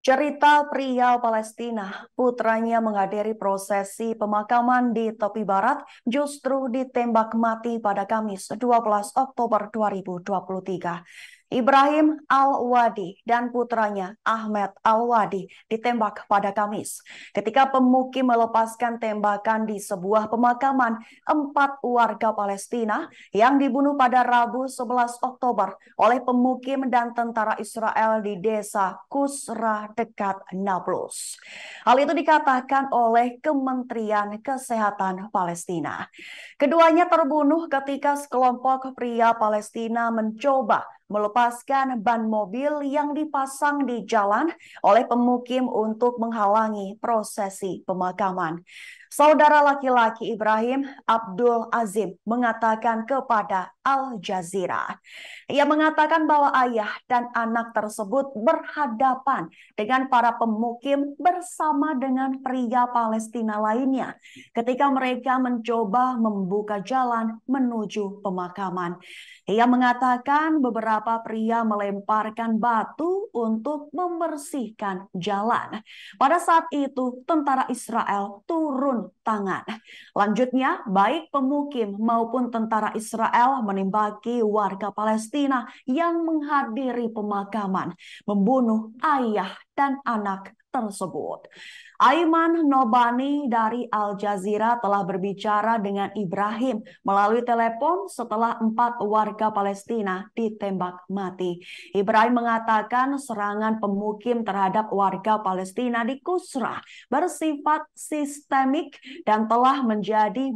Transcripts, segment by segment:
Cerita pria Palestina, putranya menghadiri prosesi pemakaman di tepi barat, justru ditembak mati pada Kamis 12 Oktober 2023. Ibrahim Al-Wadi dan putranya Ahmed Al-Wadi ditembak pada Kamis. Ketika pemukim melepaskan tembakan di sebuah pemakaman empat warga Palestina yang dibunuh pada Rabu 11 Oktober oleh pemukim dan tentara Israel di desa Kusra dekat Nablus. Hal itu dikatakan oleh Kementerian Kesehatan Palestina. Keduanya terbunuh ketika sekelompok pria Palestina mencoba melepaskan ban mobil yang dipasang di jalan oleh pemukim untuk menghalangi prosesi pemakaman. Saudara laki-laki Ibrahim Abdul Azim mengatakan kepada Al Jazeera. Ia mengatakan bahwa ayah dan anak tersebut berhadapan dengan para pemukim bersama dengan pria Palestina lainnya ketika mereka mencoba membuka jalan menuju pemakaman. Ia mengatakan beberapa pria melemparkan batu untuk membersihkan jalan. Pada saat itu, tentara Israel turun tangan. Lanjutnya, baik pemukim maupun tentara Israel menembaki warga Palestina yang menghadiri pemakaman, membunuh ayah dan anak tersebut. Aiman Nobani dari Al Jazeera telah berbicara dengan Ibrahim melalui telepon setelah empat warga Palestina ditembak mati. Ibrahim mengatakan serangan pemukim terhadap warga Palestina di Kusra bersifat sistemik dan telah menjadi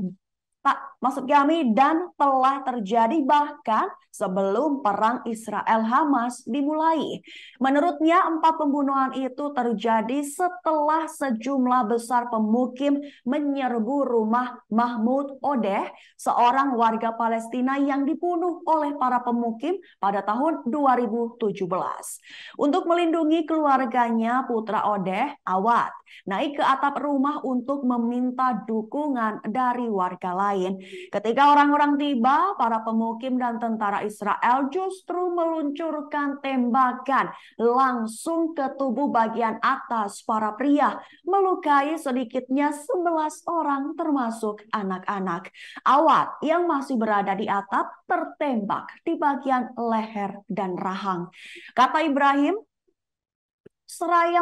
tak maksud kami dan telah terjadi bahkan sebelum perang Israel Hamas dimulai. Menurutnya empat pembunuhan itu terjadi setelah sejumlah besar pemukim menyerbu rumah Mahmud Odeh, seorang warga Palestina yang dibunuh oleh para pemukim pada tahun 2017. Untuk melindungi keluarganya Putra Odeh, Awad naik ke atap rumah untuk meminta dukungan dari warga lain lain. Ketika orang-orang tiba, para pemukim dan tentara Israel justru meluncurkan tembakan langsung ke tubuh bagian atas para pria, melukai sedikitnya 11 orang termasuk anak-anak. Awat yang masih berada di atap tertembak di bagian leher dan rahang. Kata Ibrahim, Seraya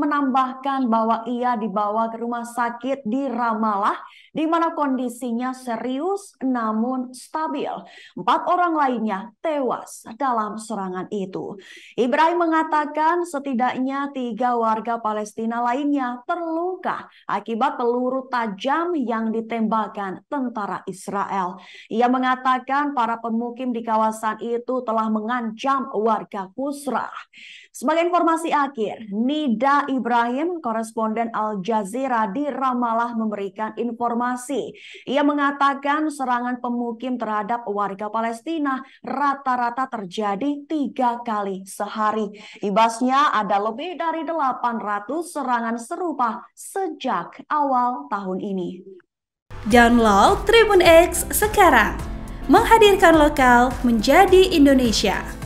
menambahkan bahwa ia dibawa ke rumah sakit di Ramallah, di mana kondisinya serius namun stabil. Empat orang lainnya tewas dalam serangan itu. Ibrahim mengatakan setidaknya tiga warga Palestina lainnya terluka akibat peluru tajam yang ditembakkan tentara Israel. Ia mengatakan para pemukim di kawasan itu telah mengancam warga Kusrah. Sebagai informasi akhir, terakhir, Nida Ibrahim, koresponden Al Jazeera di Ramallah memberikan informasi. Ia mengatakan serangan pemukim terhadap warga Palestina rata-rata terjadi tiga kali sehari. Ibasnya ada lebih dari 800 serangan serupa sejak awal tahun ini. Download Tribun X sekarang. Menghadirkan lokal menjadi Indonesia.